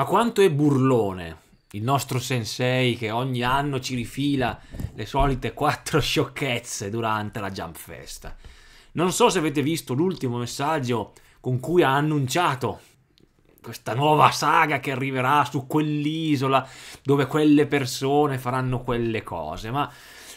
Ma quanto è burlone il nostro sensei che ogni anno ci rifila le solite quattro sciocchezze durante la Jump Fest. Non so se avete visto l'ultimo messaggio con cui ha annunciato questa nuova saga che arriverà su quell'isola dove quelle persone faranno quelle cose, ma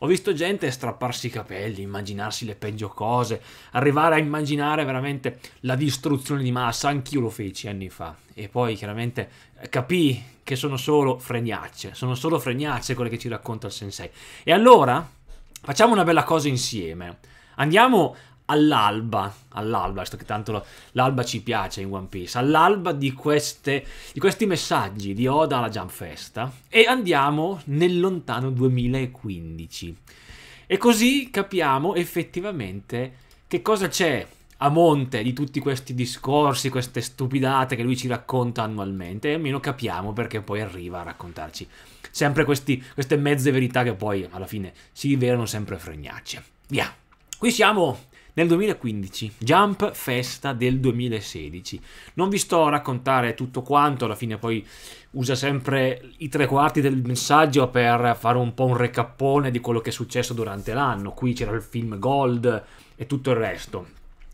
ho visto gente strapparsi i capelli, immaginarsi le peggio cose, arrivare a immaginare veramente la distruzione di massa, anch'io lo feci anni fa. E poi chiaramente eh, capii che sono solo fregnacce, sono solo fregnacce quelle che ci racconta il sensei. E allora facciamo una bella cosa insieme. Andiamo all'alba, all'alba, visto che tanto l'alba ci piace in One Piece, all'alba di, queste, di questi messaggi di Oda alla Jump Festa e andiamo nel lontano 2015. E così capiamo effettivamente che cosa c'è a monte di tutti questi discorsi, queste stupidate che lui ci racconta annualmente, e almeno capiamo perché poi arriva a raccontarci sempre questi, queste mezze verità che poi alla fine si rivelano sempre fregnacce. Via! Qui siamo nel 2015, Jump Festa del 2016. Non vi sto a raccontare tutto quanto, alla fine poi usa sempre i tre quarti del messaggio per fare un po' un recappone di quello che è successo durante l'anno. Qui c'era il film Gold e tutto il resto.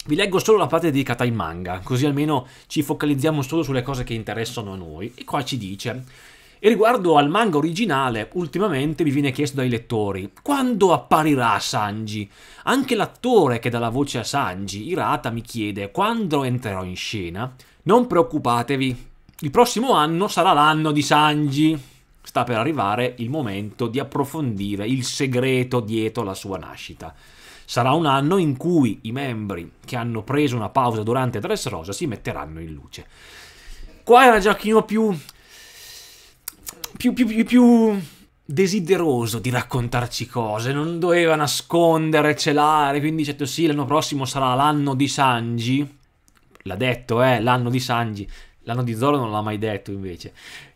Vi leggo solo la parte dedicata ai manga, così almeno ci focalizziamo solo sulle cose che interessano a noi. E qua ci dice... E riguardo al manga originale, ultimamente mi viene chiesto dai lettori, quando apparirà Sanji? Anche l'attore che dà la voce a Sanji, Irata, mi chiede quando entrerò in scena. Non preoccupatevi, il prossimo anno sarà l'anno di Sanji. Sta per arrivare il momento di approfondire il segreto dietro la sua nascita. Sarà un anno in cui i membri che hanno preso una pausa durante Dressrosa si metteranno in luce qua era già più più, più, più, più desideroso di raccontarci cose, non doveva nascondere, celare, quindi certo sì, l'anno prossimo sarà l'anno di Sanji, l'ha detto, eh, l'anno di Sanji, l'anno di Zoro non l'ha mai detto invece.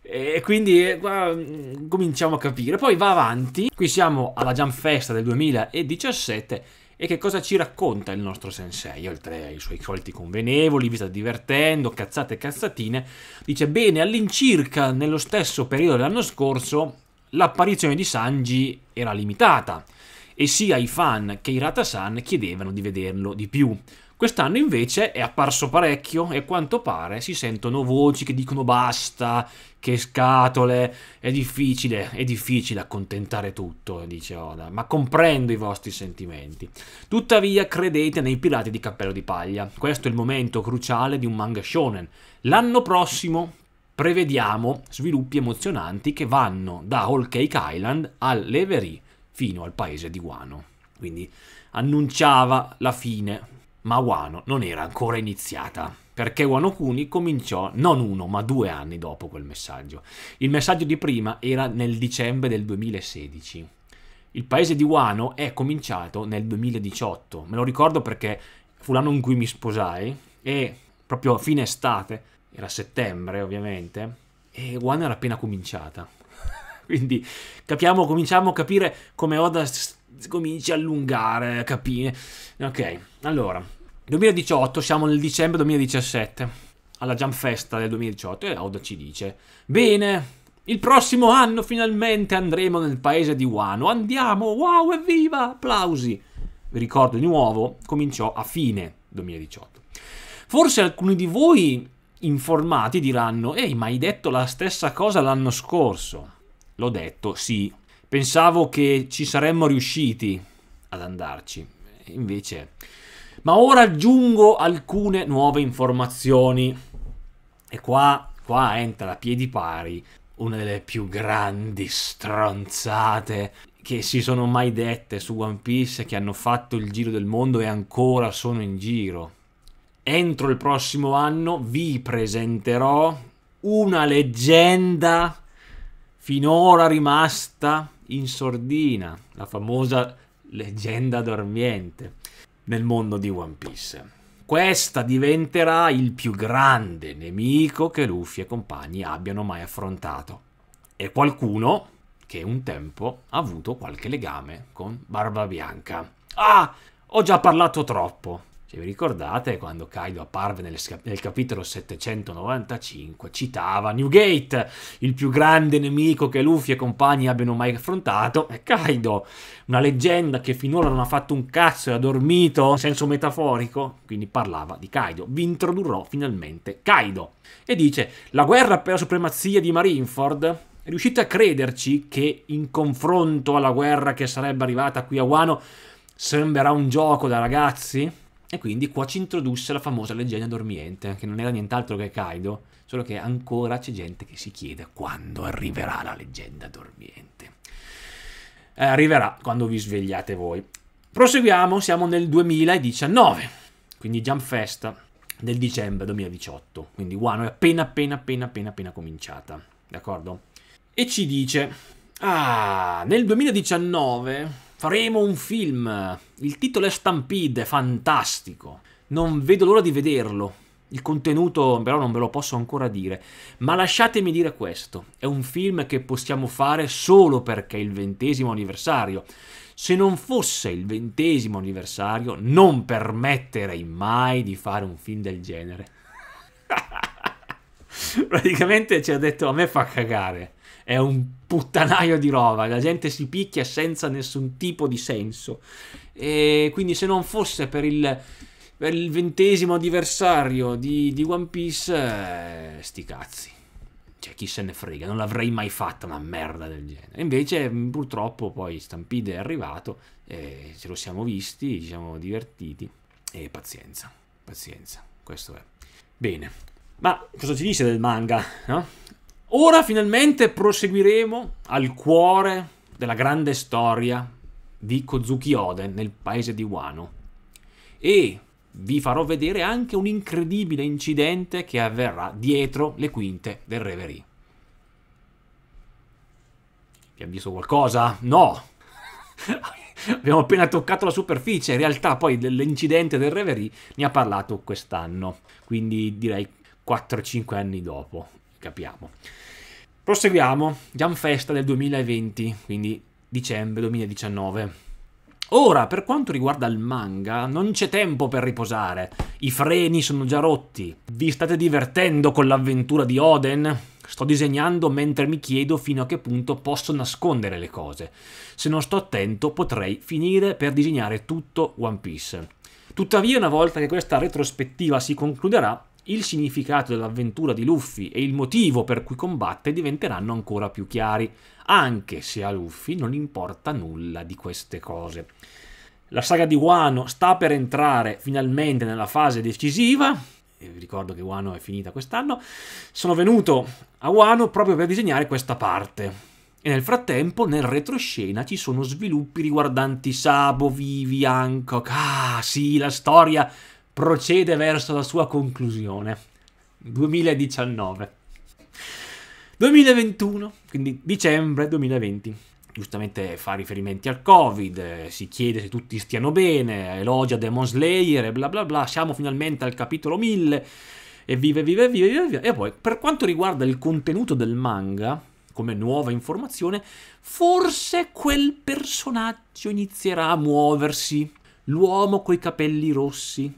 E quindi eh, qua mm, cominciamo a capire. Poi va avanti, qui siamo alla Jump Festa del 2017 e che cosa ci racconta il nostro sensei, oltre ai suoi colti convenevoli, vi sta divertendo, cazzate e cazzatine, dice bene, all'incirca nello stesso periodo dell'anno scorso l'apparizione di Sanji era limitata e sia i fan che i Ratasan chiedevano di vederlo di più. Quest'anno invece è apparso parecchio e a quanto pare si sentono voci che dicono basta, che scatole, è difficile, è difficile accontentare tutto, dice Oda, ma comprendo i vostri sentimenti. Tuttavia credete nei pirati di cappello di paglia, questo è il momento cruciale di un manga shonen. L'anno prossimo prevediamo sviluppi emozionanti che vanno da All Cake Island all'Every fino al paese di Wano. Quindi annunciava la fine ma Wano non era ancora iniziata, perché Wano Kuni cominciò non uno ma due anni dopo quel messaggio. Il messaggio di prima era nel dicembre del 2016. Il paese di Wano è cominciato nel 2018, me lo ricordo perché fu l'anno in cui mi sposai e proprio a fine estate, era settembre ovviamente, e Wano era appena cominciata. Quindi capiamo, cominciamo a capire come Oda cominci a allungare, capire. Ok, allora, 2018, siamo nel dicembre 2017, alla Jump Festa del 2018, e Oda ci dice, bene, il prossimo anno finalmente andremo nel paese di Wano. Andiamo! Wow, evviva! Applausi! Vi ricordo di nuovo, cominciò a fine 2018. Forse alcuni di voi informati diranno: Ehi, ma hai detto la stessa cosa l'anno scorso? L'ho detto, sì. Pensavo che ci saremmo riusciti ad andarci. Invece ma ora aggiungo alcune nuove informazioni. E qua, qua entra a piedi pari una delle più grandi stronzate che si sono mai dette su One Piece, che hanno fatto il giro del mondo e ancora sono in giro. Entro il prossimo anno vi presenterò una leggenda finora rimasta in sordina, la famosa leggenda dormiente nel mondo di One Piece. Questa diventerà il più grande nemico che Luffy e compagni abbiano mai affrontato. E qualcuno che un tempo ha avuto qualche legame con Barba Bianca. Ah, ho già parlato troppo. Se vi ricordate, quando Kaido apparve nel, nel, capitolo 795, citava Newgate, il più grande nemico che Luffy e compagni abbiano mai affrontato, è Kaido, una leggenda che finora non ha fatto un cazzo e ha dormito, in senso metaforico, quindi parlava di Kaido. Vi introdurrò finalmente Kaido. E dice, la guerra per la supremazia di Marineford riuscite a crederci che in confronto alla guerra che sarebbe arrivata qui a Wano sembrerà un gioco da ragazzi? E quindi qua ci introdusse la famosa leggenda dormiente, che non era nient'altro che Kaido, solo che ancora c'è gente che si chiede quando arriverà la leggenda dormiente. Eh, arriverà quando vi svegliate voi. Proseguiamo, siamo nel 2019, quindi Jump Fest del dicembre 2018, quindi Wano è appena appena appena appena appena cominciata, d'accordo? E ci dice, ah, nel 2019 faremo un film. Il titolo è Stampede, fantastico. Non vedo l'ora di vederlo. Il contenuto però non ve lo posso ancora dire. Ma lasciatemi dire questo. È un film che possiamo fare solo perché è il ventesimo anniversario. Se non fosse il ventesimo anniversario, non permetterei mai di fare un film del genere. Praticamente ci ha detto a me fa cagare è un puttanaio di roba, la gente si picchia senza nessun tipo di senso. E quindi se non fosse per il, per il ventesimo anniversario di, di, One Piece, eh, sti cazzi. Cioè, chi se ne frega, non l'avrei mai fatta una merda del genere. Invece, mm, purtroppo, poi Stampede è arrivato, eh, ce lo siamo visti, ci siamo divertiti. E pazienza, pazienza, questo è. Bene, ma cosa ci dice del manga? No? Ora finalmente proseguiremo al cuore della grande storia di Kozuki Oden nel paese di Wano e vi farò vedere anche un incredibile incidente che avverrà dietro le quinte del Reverie. Abbiamo visto qualcosa? No! Abbiamo appena toccato la superficie, in realtà poi dell'incidente del Reverie ne ha parlato quest'anno, quindi direi 4-5 anni dopo capiamo. Proseguiamo, Jam Festa del 2020, quindi dicembre 2019. Ora, per quanto riguarda il manga, non c'è tempo per riposare. I freni sono già rotti. Vi state divertendo con l'avventura di Oden? Sto disegnando mentre mi chiedo fino a che punto posso nascondere le cose. Se non sto attento potrei finire per disegnare tutto One Piece. Tuttavia, una volta che questa retrospettiva si concluderà, il significato dell'avventura di Luffy e il motivo per cui combatte diventeranno ancora più chiari, anche se a Luffy non importa nulla di queste cose. La saga di Wano sta per entrare finalmente nella fase decisiva, E vi ricordo che Wano è finita quest'anno, sono venuto a Wano proprio per disegnare questa parte. E nel frattempo, nel retroscena, ci sono sviluppi riguardanti Sabo, Vivi, Hancock. Ah, sì, la storia procede verso la sua conclusione. 2019. 2021, quindi dicembre 2020. Giustamente fa riferimenti al Covid, eh, si chiede se tutti stiano bene, elogia Demon Slayer e bla bla bla. Siamo finalmente al capitolo 1000. e vive, vive, vive, vive. E poi, per quanto riguarda il contenuto del manga, come nuova informazione, forse quel personaggio inizierà a muoversi. L'uomo coi capelli rossi,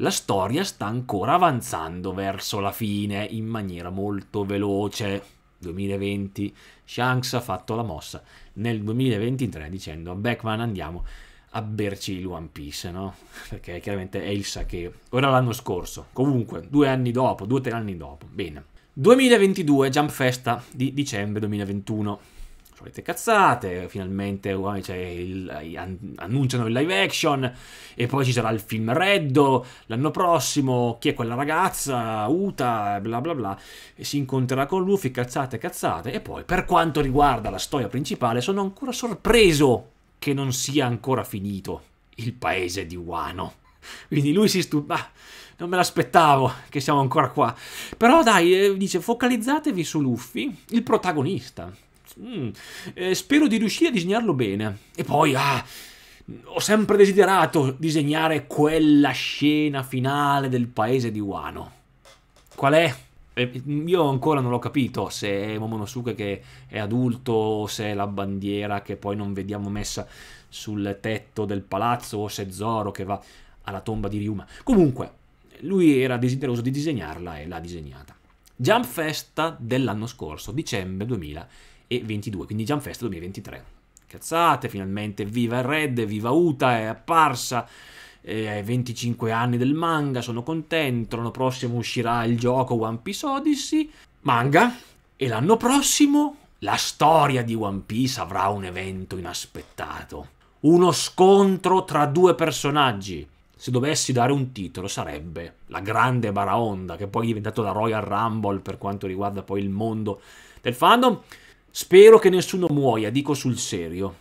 la storia sta ancora avanzando verso la fine in maniera molto veloce. 2020, Shanks ha fatto la mossa nel 2023 dicendo a Beckman andiamo a berci il One Piece, no? Perché chiaramente è il sake. Ora l'anno scorso, comunque, due anni dopo, due o tre anni dopo, bene. 2022, Jump Festa di dicembre 2021 solite cazzate, finalmente cioè, il, annunciano il live action e poi ci sarà il film Reddo l'anno prossimo, chi è quella ragazza, Uta, bla bla bla, e si incontrerà con Luffy, cazzate, cazzate, e poi per quanto riguarda la storia principale sono ancora sorpreso che non sia ancora finito il paese di Wano. Quindi lui si stupa. Ah, non me l'aspettavo che siamo ancora qua. Però dai, eh, dice, focalizzatevi su Luffy, il protagonista Mm. Eh, spero di riuscire a disegnarlo bene. E poi, ah, ho sempre desiderato disegnare quella scena finale del paese di Wano. Qual è? Eh, io ancora non l'ho capito se è Momonosuke che è adulto o se è la bandiera che poi non vediamo messa sul tetto del palazzo o se è Zoro che va alla tomba di Ryuma. Comunque, lui era desideroso di disegnarla e l'ha disegnata. Jump Festa dell'anno scorso, dicembre 2000 e 22, quindi Jamfest 2023. Cazzate, finalmente, viva Red, viva Uta, è apparsa, eh, 25 anni del manga, sono contento, l'anno prossimo uscirà il gioco One Piece Odyssey, manga, e l'anno prossimo la storia di One Piece avrà un evento inaspettato. Uno scontro tra due personaggi. Se dovessi dare un titolo sarebbe La Grande Baraonda, che poi è diventata la Royal Rumble per quanto riguarda poi il mondo del fandom. Spero che nessuno muoia, dico sul serio.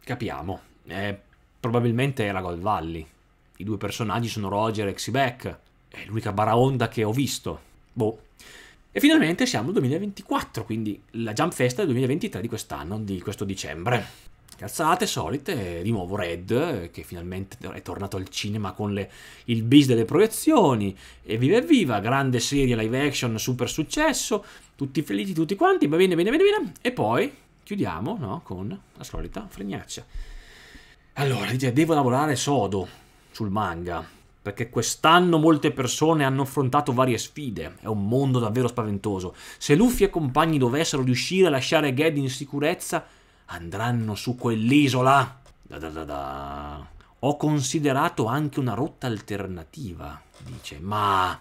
Capiamo. Eh, probabilmente era Gold Valley. I due personaggi sono Roger e Xibek. È l'unica baraonda che ho visto. Boh. E finalmente siamo al 2024, quindi la Jump Fest del 2023 di quest'anno, di questo dicembre alzate solite, di nuovo Red, che finalmente è tornato al cinema con le, il bis delle proiezioni, e viva e viva, grande serie live action, super successo, tutti felici tutti quanti, va bene, bene, bene, bene, e poi chiudiamo no, con la solita fregnaccia. Allora, devo lavorare sodo sul manga, perché quest'anno molte persone hanno affrontato varie sfide, è un mondo davvero spaventoso. Se Luffy e compagni dovessero riuscire a lasciare Ged in sicurezza, andranno su quell'isola. Da da da da. Ho considerato anche una rotta alternativa, dice, ma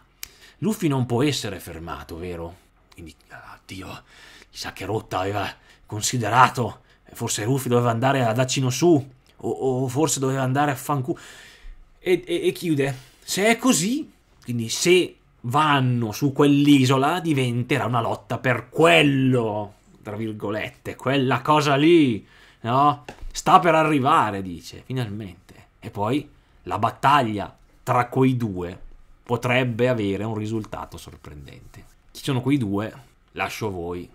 Luffy non può essere fermato, vero? Quindi, oddio, chissà che rotta aveva considerato. Forse Luffy doveva andare ad Acino su, o, o, forse doveva andare a Fancu. E, e, e chiude. Se è così, quindi se vanno su quell'isola, diventerà una lotta per quello tra virgolette, quella cosa lì, no? Sta per arrivare, dice, finalmente. E poi la battaglia tra quei due potrebbe avere un risultato sorprendente. Chi sono quei due? Lascio a voi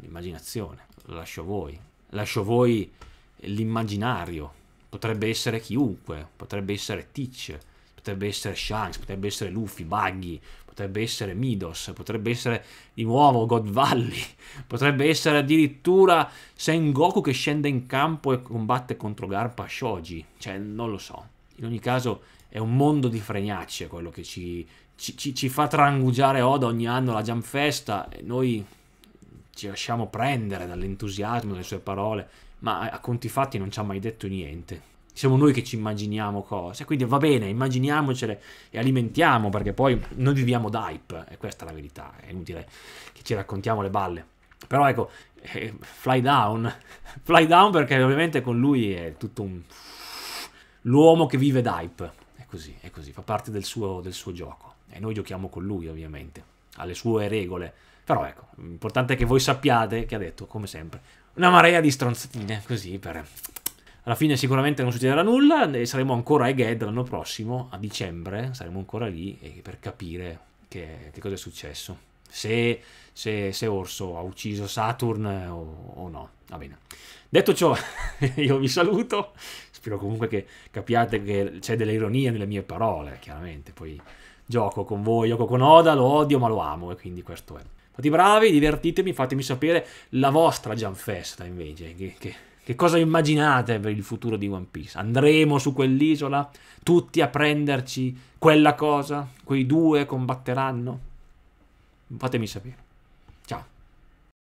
l'immaginazione, lascio a voi, lascio a voi l'immaginario. Potrebbe essere chiunque, potrebbe essere Teach, potrebbe essere Shanks, potrebbe essere Luffy, Buggy, potrebbe essere Midos, potrebbe essere di nuovo God Valley, potrebbe essere addirittura Sengoku che scende in campo e combatte contro Garpa Shoji, cioè non lo so. In ogni caso è un mondo di fregnacce quello che ci, ci, ci, ci fa trangugiare Oda ogni anno alla Jam Festa e noi ci lasciamo prendere dall'entusiasmo delle sue parole, ma a conti fatti non ci ha mai detto niente siamo noi che ci immaginiamo cose, quindi va bene, immaginiamocele e alimentiamo, perché poi noi viviamo d'hype, e questa è la verità, è inutile che ci raccontiamo le balle. Però ecco, eh, fly down, fly down perché ovviamente con lui è tutto un... l'uomo che vive d'hype, è così, è così, fa parte del suo, del suo gioco, e noi giochiamo con lui ovviamente, alle sue regole. Però ecco, l'importante è che voi sappiate che ha detto, come sempre, una marea di stronzatine, così per alla fine sicuramente non succederà nulla e saremo ancora a Ged l'anno prossimo, a dicembre, saremo ancora lì per capire che, che cosa è successo. Se, se, se, Orso ha ucciso Saturn eh, o, o no. Va bene. Detto ciò, io vi saluto. Spero comunque che capiate che c'è dell'ironia nelle mie parole, chiaramente. Poi gioco con voi, gioco con Oda, lo odio ma lo amo e quindi questo è. Fate bravi, divertitemi, fatemi sapere la vostra Jamfesta invece, che, che che cosa immaginate per il futuro di One Piece? Andremo su quell'isola? Tutti a prenderci quella cosa? Quei due combatteranno? Fatemi sapere.